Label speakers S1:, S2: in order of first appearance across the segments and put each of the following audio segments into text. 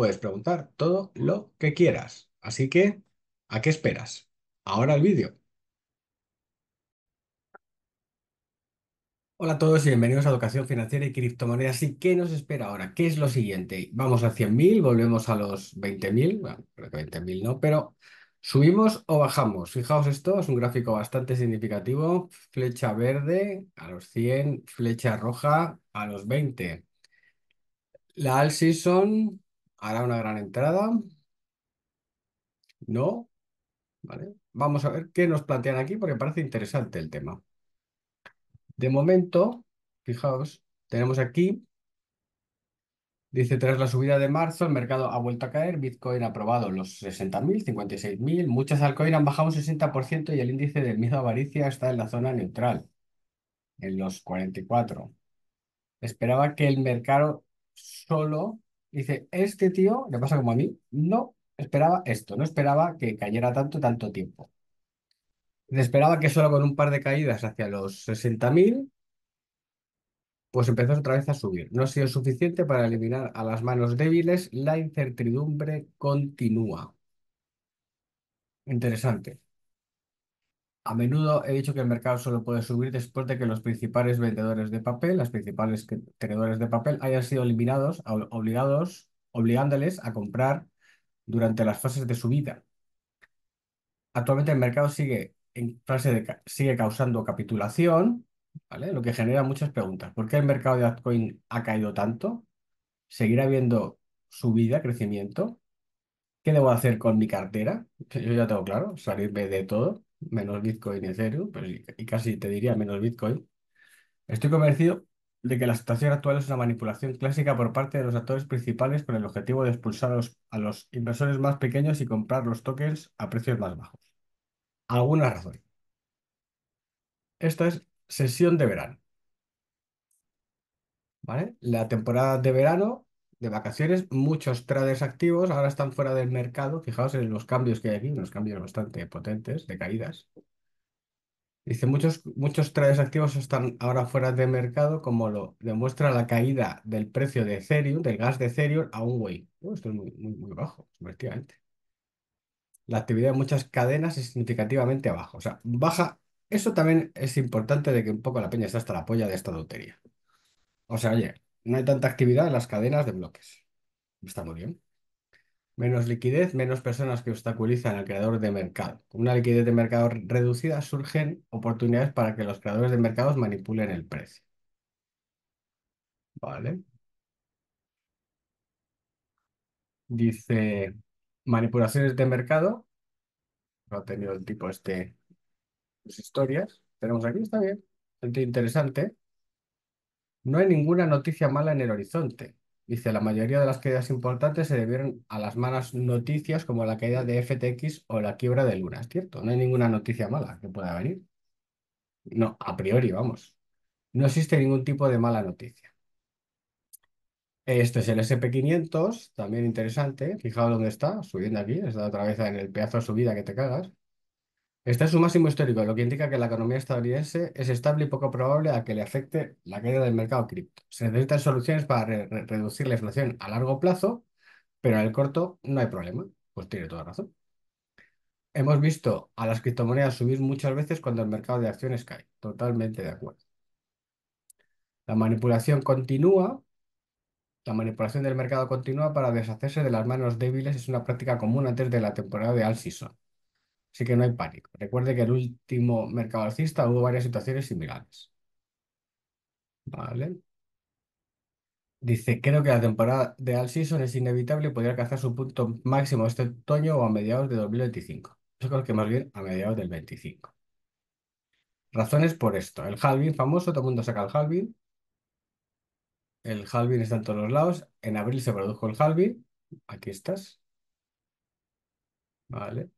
S1: puedes preguntar todo lo que quieras. Así que, ¿a qué esperas? Ahora el vídeo. Hola a todos y bienvenidos a Educación Financiera y Criptomonedas. ¿Y qué nos espera ahora? ¿Qué es lo siguiente? Vamos a 100.000, volvemos a los 20.000, bueno, creo que 20.000 no, pero ¿subimos o bajamos? Fijaos esto, es un gráfico bastante significativo. Flecha verde a los 100, flecha roja a los 20. La all season hará una gran entrada. No. Vale. Vamos a ver qué nos plantean aquí porque parece interesante el tema. De momento, fijaos, tenemos aquí, dice, tras la subida de marzo, el mercado ha vuelto a caer, Bitcoin ha probado los 60.000, 56.000, muchas altcoins han bajado un 60% y el índice del miedo a avaricia está en la zona neutral, en los 44. Esperaba que el mercado solo Dice, este tío, le pasa como a mí, no esperaba esto, no esperaba que cayera tanto, tanto tiempo. Esperaba que solo con un par de caídas hacia los 60.000, pues empezó otra vez a subir. No ha sido suficiente para eliminar a las manos débiles, la incertidumbre continúa. Interesante. A menudo he dicho que el mercado solo puede subir después de que los principales vendedores de papel, las principales tenedores de papel, hayan sido eliminados, obligados, obligándoles a comprar durante las fases de subida. Actualmente el mercado sigue en de sigue causando capitulación, ¿vale? Lo que genera muchas preguntas. ¿Por qué el mercado de altcoin ha caído tanto? ¿Seguirá habiendo subida, crecimiento? ¿Qué debo hacer con mi cartera? Yo ya tengo claro, salirme de todo menos Bitcoin y cero, y, casi te diría menos Bitcoin, estoy convencido de que la situación actual es una manipulación clásica por parte de los actores principales con el objetivo de expulsar a los, a los inversores más pequeños y comprar los tokens a precios más bajos. Alguna razón. Esta es sesión de verano. ¿Vale? La temporada de verano de vacaciones, muchos traders activos ahora están fuera del mercado. Fijaos en los cambios que hay aquí, unos cambios bastante potentes de caídas. Dice, muchos, muchos traders activos están ahora fuera de mercado, como lo demuestra la caída del precio de Ethereum, del gas de Ethereum a un way. Uh, esto es muy, muy, muy bajo, efectivamente. La actividad de muchas cadenas es significativamente abajo. O sea, baja. Eso también es importante de que un poco la peña está hasta la polla de esta lotería. O sea, oye, no hay tanta actividad en las cadenas de bloques. Está muy bien. Menos liquidez, menos personas que obstaculizan al creador de mercado. Con una liquidez de mercado reducida surgen oportunidades para que los creadores de mercados manipulen el precio. Vale. Dice manipulaciones de mercado. No ha tenido el tipo este. Pues, historias. Tenemos aquí, está bien. Gente interesante. No hay ninguna noticia mala en el horizonte. Dice, la mayoría de las caídas importantes se debieron a las malas noticias como la caída de FTX o la quiebra de Luna. Es cierto, no hay ninguna noticia mala que pueda venir. No, a priori, vamos. No existe ningún tipo de mala noticia. Este es el SP500, también interesante. Fijaos dónde está, subiendo aquí. Está otra vez en el pedazo de subida que te cagas. Está es su máximo histórico, lo que indica que la economía estadounidense es estable y poco probable a que le afecte la caída del mercado cripto. Se necesitan soluciones para reducir la inflación a largo plazo, pero en el corto no hay problema. Pues tiene toda razón. Hemos visto a las criptomonedas subir muchas veces cuando el mercado de acciones cae. Totalmente de acuerdo. La manipulación continúa. La manipulación del mercado continúa para deshacerse de las manos débiles es una práctica común antes de la temporada de Al Así que no hay pánico. Recuerde que el último mercado alcista hubo varias situaciones similares. Vale. Dice, creo que la temporada de All Season es inevitable y podría alcanzar su punto máximo este otoño o a mediados de 2025. Yo creo que más bien a mediados del 25. Razones por esto. El halving famoso, todo el mundo saca el halving. El halving está en todos los lados. En abril se produjo el halving. Aquí estás. Vale.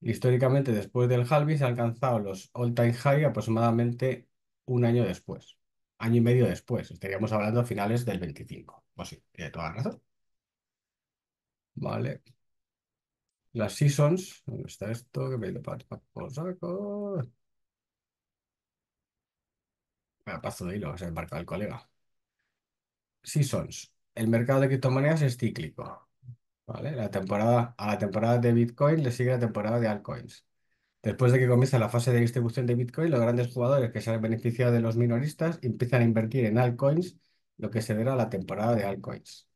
S1: Históricamente, después del halving, se alcanzado los all-time high aproximadamente un año después, año y medio después. Estaríamos hablando a finales del 25. Pues sí, tiene toda la razón. Vale. Las seasons. ¿Dónde está esto? Que me para por saco. Me ha pasado de hilo, se ha embarcado el colega. Seasons. El mercado de criptomonedas es cíclico. La temporada, a la temporada de Bitcoin le sigue la temporada de altcoins. Después de que comienza la fase de distribución de Bitcoin, los grandes jugadores que se han beneficiado de los minoristas empiezan a invertir en altcoins, lo que se verá la temporada de altcoins.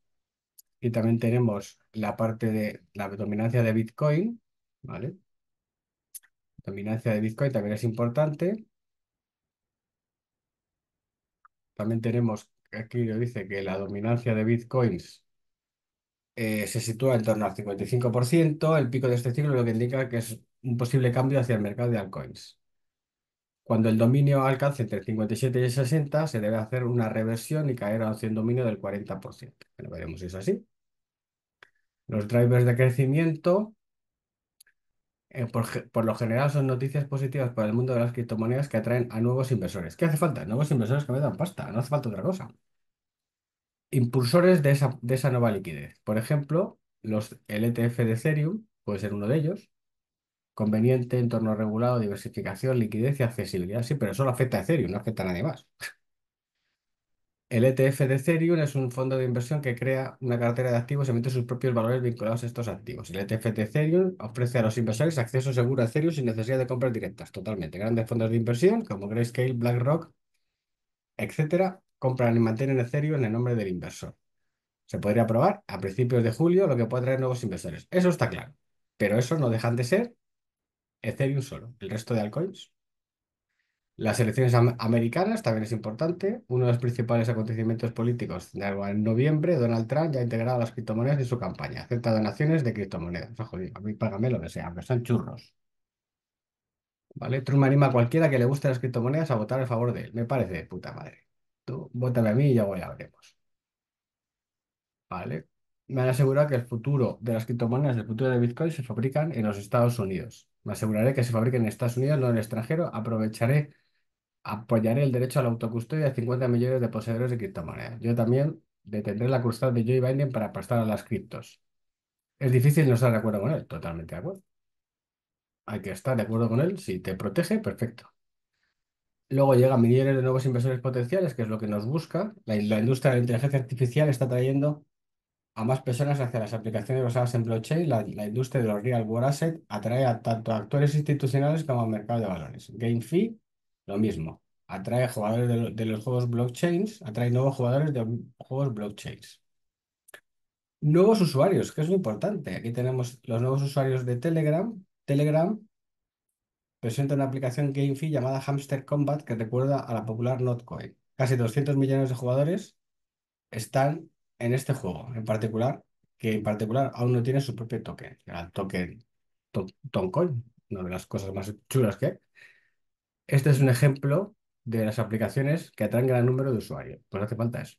S1: Y también tenemos la parte de la dominancia de Bitcoin, ¿vale? Dominancia de Bitcoin también es importante. También tenemos, aquí lo dice que la dominancia de Bitcoins eh, se sitúa en torno al 55%, el pico de este ciclo lo que indica que es un posible cambio hacia el mercado de altcoins. Cuando el dominio alcance entre 57 y 60, se debe hacer una reversión y caer hacia un dominio del 40%. veremos si es así. Los drivers de crecimiento, eh, por, por, lo general, son noticias positivas para el mundo de las criptomonedas que atraen a nuevos inversores. ¿Qué hace falta? Nuevos inversores que me dan pasta, no hace falta otra cosa impulsores de esa, nueva liquidez. Por ejemplo, los, el ETF de Ethereum puede ser uno de ellos. Conveniente, entorno regulado, diversificación, liquidez y accesibilidad. Sí, pero solo afecta a Ethereum, no afecta a nadie más. El ETF de Ethereum es un fondo de inversión que crea una cartera de activos y emite sus propios valores vinculados a estos activos. El ETF de Ethereum ofrece a los inversores acceso seguro a Ethereum sin necesidad de compras directas, totalmente. Grandes fondos de inversión como Grayscale, BlackRock, etcétera, compran y mantienen Ethereum en el nombre del inversor. Se podría aprobar a principios de julio, lo que puede traer nuevos inversores. Eso está claro. Pero eso no dejan de ser Ethereum solo. El resto de altcoins. Las elecciones americanas también es importante. Uno de los principales acontecimientos políticos en noviembre, Donald Trump ya ha integrado las criptomonedas en su campaña. Acepta donaciones de criptomonedas. a mí págame lo que sea, aunque son churros. ¿Vale? Trump anima a cualquiera que le guste las criptomonedas a votar a favor de él. Me parece de puta madre. Tú vótame a mí y ya voy a veremos. ¿Vale? Me han asegurado que el futuro de las criptomonedas, el futuro de Bitcoin, se fabrican en los Estados Unidos. Me aseguraré que se fabriquen en Estados Unidos, no en el extranjero. Aprovecharé, apoyaré el derecho a la autocustodia de 50 millones de poseedores de criptomonedas. Yo también detendré la cruzada de Joe Biden para prestar a las criptos. Es difícil no estar de acuerdo con él, totalmente de acuerdo hay que estar de acuerdo con él. Si te protege, perfecto. Luego llegan millones de nuevos inversores potenciales, que es lo que nos busca. La, industria de la inteligencia artificial está trayendo a más personas hacia las aplicaciones basadas en blockchain. La, industria de los real world assets atrae a tanto a actores institucionales como al mercado de valores. GameFi, lo mismo. Atrae jugadores de, los juegos blockchains, atrae nuevos jugadores de juegos blockchains. Nuevos usuarios, que es muy importante. Aquí tenemos los nuevos usuarios de Telegram, Telegram presenta una aplicación GameFi llamada Hamster Combat que recuerda a la popular Notcoin. Casi 200 millones de jugadores están en este juego en particular, que en particular aún no tiene su propio token, el token TomCoin, Toncoin, una de las cosas más chulas que Este es un ejemplo de las aplicaciones que atraen gran número de usuarios. Pues hace falta eso.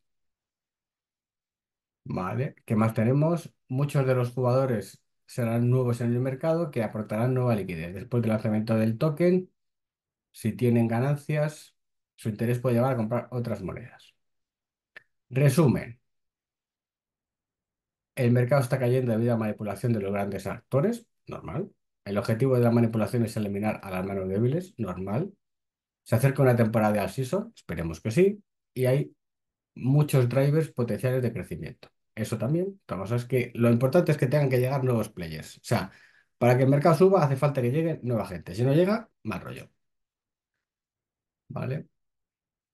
S1: Vale, ¿qué más tenemos? Muchos de los jugadores serán nuevos en el mercado que aportarán nueva liquidez. Después del lanzamiento del token, si tienen ganancias, su interés puede llevar a comprar otras monedas. Resumen. El mercado está cayendo debido a manipulación de los grandes actores, normal. El objetivo de la manipulación es eliminar a las manos débiles, normal. Se acerca una temporada de siSO esperemos que sí, y hay muchos drivers potenciales de crecimiento. Eso también. es que lo importante es que tengan que llegar nuevos players. O sea, para que el mercado suba hace falta que llegue nueva gente. Si no llega, mal rollo. ¿Vale?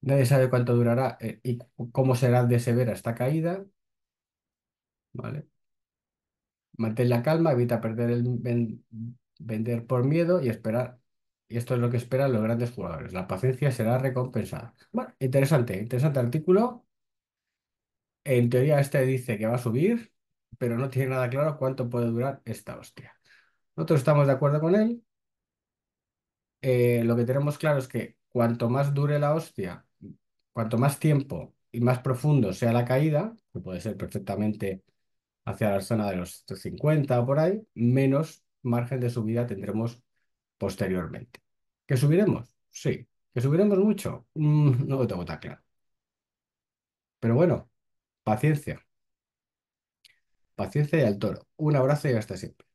S1: Nadie sabe cuánto durará eh, y cómo será de severa esta caída. ¿Vale? Mantén la calma, evita perder el vender por miedo y esperar. Y esto es lo que esperan los grandes jugadores. La paciencia será recompensada. Bueno, interesante, interesante artículo. En teoría este dice que va a subir, pero no tiene nada claro cuánto puede durar esta hostia. Nosotros estamos de acuerdo con él. Eh, lo que tenemos claro es que cuanto más dure la hostia, cuanto más tiempo y más profundo sea la caída, que puede ser perfectamente hacia la zona de los 50 o por ahí, menos margen de subida tendremos posteriormente. ¿Que subiremos? Sí. ¿Que subiremos mucho? Mm, no lo tengo tan claro. Pero bueno, Paciencia. Paciencia y al toro. Un abrazo y hasta siempre.